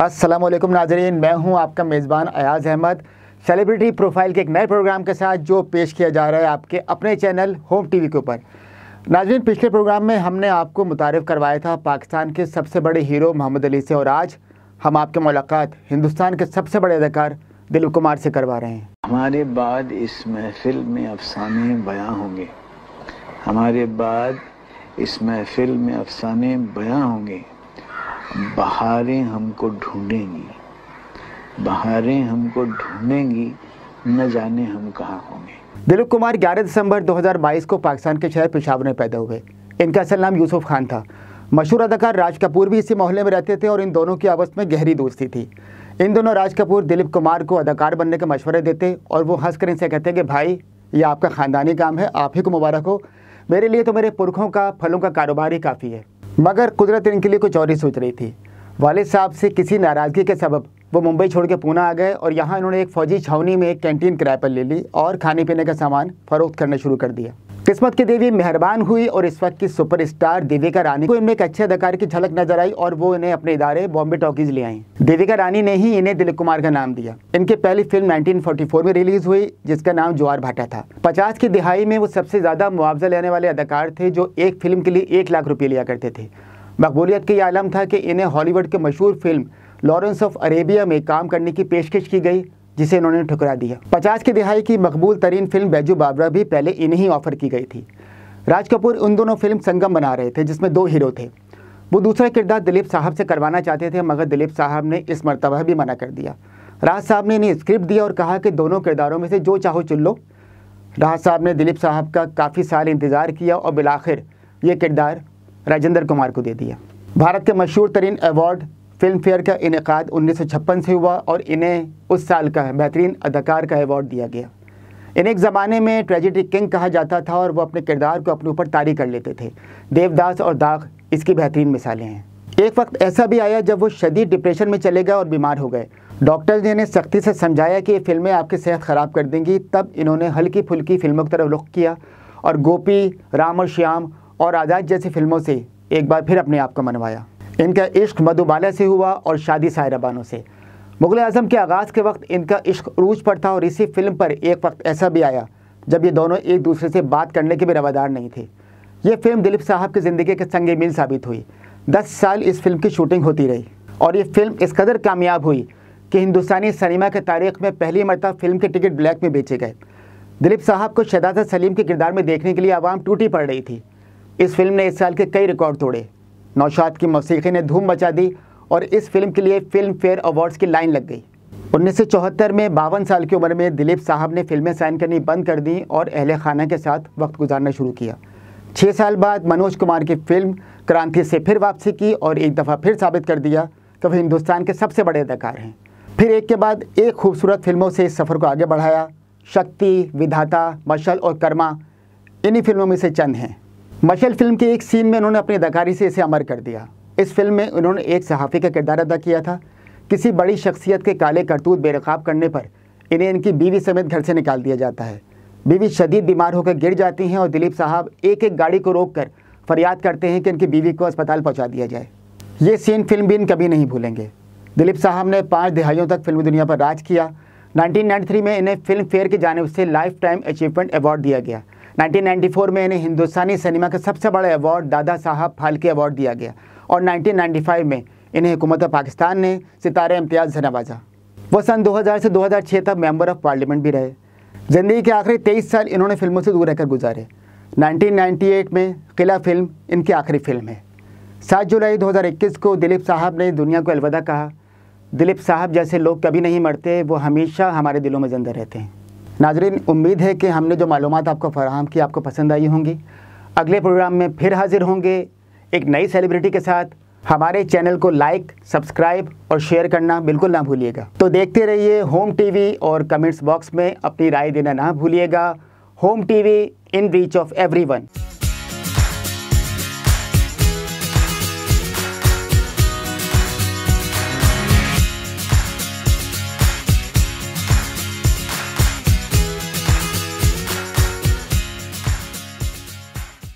अस्सलाम वालेकुम नाजरीन मैं हूं आपका मेज़बान अयाज़ अहमद सेलिब्रिटी प्रोफाइल के एक नए प्रोग्राम के साथ जो पेश किया जा रहा है आपके अपने चैनल होम टीवी के ऊपर नाजरीन पिछले प्रोग्राम में हमने आपको मुतारफ़ करवाया था पाकिस्तान के सबसे बड़े हीरो मोहम्मद अली से और आज हम आपके मुलाकात हिंदुस्तान के सबसे बड़े अदाकार दिलीप कुमार से करवा रहे हैं हमारे बाद इस महफिल में अफसाने बयाँ होंगे हमारे बाद इस महफिल में अफसाने बयाँ होंगे बहारें हमको ढूंढेंगी बहारें हमको ढूंढेंगी न जाने हम कहाँ होंगे दिलीप कुमार 11 दिसंबर 2022 को पाकिस्तान के शहर पेशावर में पैदा हुए इनका असल नाम यूसुफ खान था मशहूर अदाकार राज कपूर भी इसी मोहल्ले में रहते थे और इन दोनों की आपस में गहरी दोस्ती थी इन दोनों राज कपूर दिलीप कुमार को अदाकार बनने के मशवरे देते और वो हंस कर इनसे कहते कि भाई ये आपका ख़ानदानी काम है आप ही को मुबारक हो मेरे लिए तो मेरे पुरखों का फलों का कारोबार ही काफ़ी है मगर कुदरत इनके लिए कुछ और ही सोच रही थी वालिद साहब से किसी नाराज़गी के सबब वो मुंबई छोड़ के पूना आ गए और यहाँ इन्होंने एक फ़ौजी छावनी में एक कैंटीन किराए पर ले ली और खाने पीने का सामान फ़रोख्त करना शुरू कर दिया किस्मत की देवी मेहरबान हुई और इस वक्त की सुपरस्टार देविका रानी को इनमें एक अच्छे अधिकार की झलक नजर आई और वो इन्हें अपने इदारे बॉम्बे टॉकीज ले आई देविका रानी ने ही इन्हें दिलीप कुमार का नाम दिया इनकी पहली फिल्म 1944 में रिलीज हुई जिसका नाम ज्वार भाटा था पचास की दिहाई में वो सबसे ज्यादा मुआवजा लेने वाले अदाकार थे जो एक फिल्म के लिए एक लाख रुपये लिया करते थे मकबूलियत का ये आलम था कि इन्हें हॉलीवुड के मशहूर फिल्म लॉरेंस ऑफ अरेबिया में काम करने की पेशकश की गई जिसे इन्होंने ठुकरा दिया पचास की दिहाई की मकबूल तरीन फिल्म बैजू बाबरा भी पहले इन्हीं ऑफर की गई थी राज कपूर उन दोनों फिल्म संगम बना रहे थे जिसमें दो हीरो थे वो दूसरा किरदार दिलीप साहब से करवाना चाहते थे मगर दिलीप साहब ने इस मरतबा भी मना कर दिया राज साहब ने इन्हें स्क्रिप्ट दिया और कहा कि दोनों किरदारों में से जो चाहो चुन लो राज साहब ने दिलीप साहब का काफ़ी साल इंतज़ार किया और बिलाखिर ये किरदार राजेंद्र कुमार को दे दिया भारत के मशहूर तरीन अवार्ड फिल्म फेयर का इनका उन्नीस से हुआ और इन्हें उस साल का बेहतरीन अदाकार का अवार्ड दिया गया इन्हें एक ज़माने में ट्रेजिडी किंग कहा जाता था और वो अपने किरदार को अपने ऊपर तारी कर लेते थे देवदास और दाग इसकी बेहतरीन मिसालें हैं एक वक्त ऐसा भी आया जब वो शदीद डिप्रेशन में चले गए और बीमार हो गए डॉक्टर्स ने इन्हें सख्ती से समझाया कि ये फिल्में आपकी सेहत ख़राब कर देंगी तब इन्होंने हल्की फुल्की फिल्मों की तरफ रुख किया और गोपी राम और श्याम और आज़ाद जैसी फिल्मों से एक बार फिर अपने आप को मनवाया इनका इश्क मधुबाला से हुआ और शादी सायरा बानो से मुगल आजम के आगाज़ के वक्त इनका इश्क रूज पर था और इसी फिल्म पर एक वक्त ऐसा भी आया जब ये दोनों एक दूसरे से बात करने के भी रवादार नहीं थे ये फिल्म दिलीप साहब की ज़िंदगी के संग मिल साबित हुई दस साल इस फिल्म की शूटिंग होती रही और ये फिल्म इस कदर कामयाब हुई कि हिंदुस्तानी सिनेमा के तारीख में पहली मरतब फिल्म के टिकट ब्लैक में बेचे गए दिलीप साहब को शदाजत सलीम के किरदार में देखने के लिए आवाम टूटी पड़ रही थी इस फिल्म ने इस साल के कई रिकॉर्ड तोड़े नौशाद की मौसीकी ने धूम मचा दी और इस फिल्म के लिए फिल्म फेयर अवार्ड्स की लाइन लग गई उन्नीस में बावन साल की उम्र में दिलीप साहब ने फिल्में साइन करनी बंद कर दी और अहल खाना के साथ वक्त गुजारना शुरू किया छः साल बाद मनोज कुमार की फिल्म क्रांति से फिर वापसी की और एक दफ़ा फिर साबित कर दिया कि तो वह हिंदुस्तान के सबसे बड़े अदाकार हैं फिर एक के बाद एक खूबसूरत फिल्मों से इस सफ़र को आगे बढ़ाया शक्ति विधाता मशल और कर्मा इन्हीं फिल्मों में से चंद हैं मशल फिल्म के एक सीन में उन्होंने अपनी अदाकारी से इसे अमर कर दिया इस फिल्म में उन्होंने एक सहाफ़ी का किरदार अदा किया था किसी बड़ी शख्सियत के काले करतूत बेरकाब करने पर इन्हें इनकी बीवी समेत घर से निकाल दिया जाता है बीवी शदीद बीमार होकर गिर जाती हैं और दिलीप साहब एक एक गाड़ी को रोक कर फरियाद करते हैं कि इनकी बीवी को अस्पताल पहुँचा दिया जाए ये सीन फिल्म भी इन कभी नहीं भूलेंगे दिलीप साहब ने पाँच दिहाइयों तक फिल्मी दुनिया पर राज किया नाइनटीन में इन्हें फिल्म फेयर की जानब से लाइफ टाइम अचीवमेंट अवार्ड दिया गया 1994 में इन्हें हिंदुस्तानी सिनेमा के सबसे बड़े अवार्ड दादा साहब फालके अवार्ड दिया गया और 1995 में इन्हें हुकूमत पाकिस्तान ने सितारे इम्तियाज़ से नवाजा वो सन 2000 से 2006 तक मेंबर ऑफ पार्लियामेंट भी रहे ज़िंदगी के आखिरी तेईस साल इन्होंने फिल्मों से दूर रहकर गुजारे 1998 में किला फिल्म इनकी आखिरी फिल्म है सात जुलाई दो को दिलीप साहब ने दुनिया को अलविदा कहा दिलीप साहब जैसे लोग कभी नहीं मरते वो हमेशा हमारे दिलों में ज़िंदा रहते हैं नाजरीन उम्मीद है कि हमने जो मालूम आपको फराहम की आपको पसंद आई होंगी अगले प्रोग्राम में फिर हाजिर होंगे एक नई सेलिब्रिटी के साथ हमारे चैनल को लाइक सब्सक्राइब और शेयर करना बिल्कुल ना भूलिएगा तो देखते रहिए होम टीवी और कमेंट्स बॉक्स में अपनी राय देना ना भूलिएगा Home TV in reach of everyone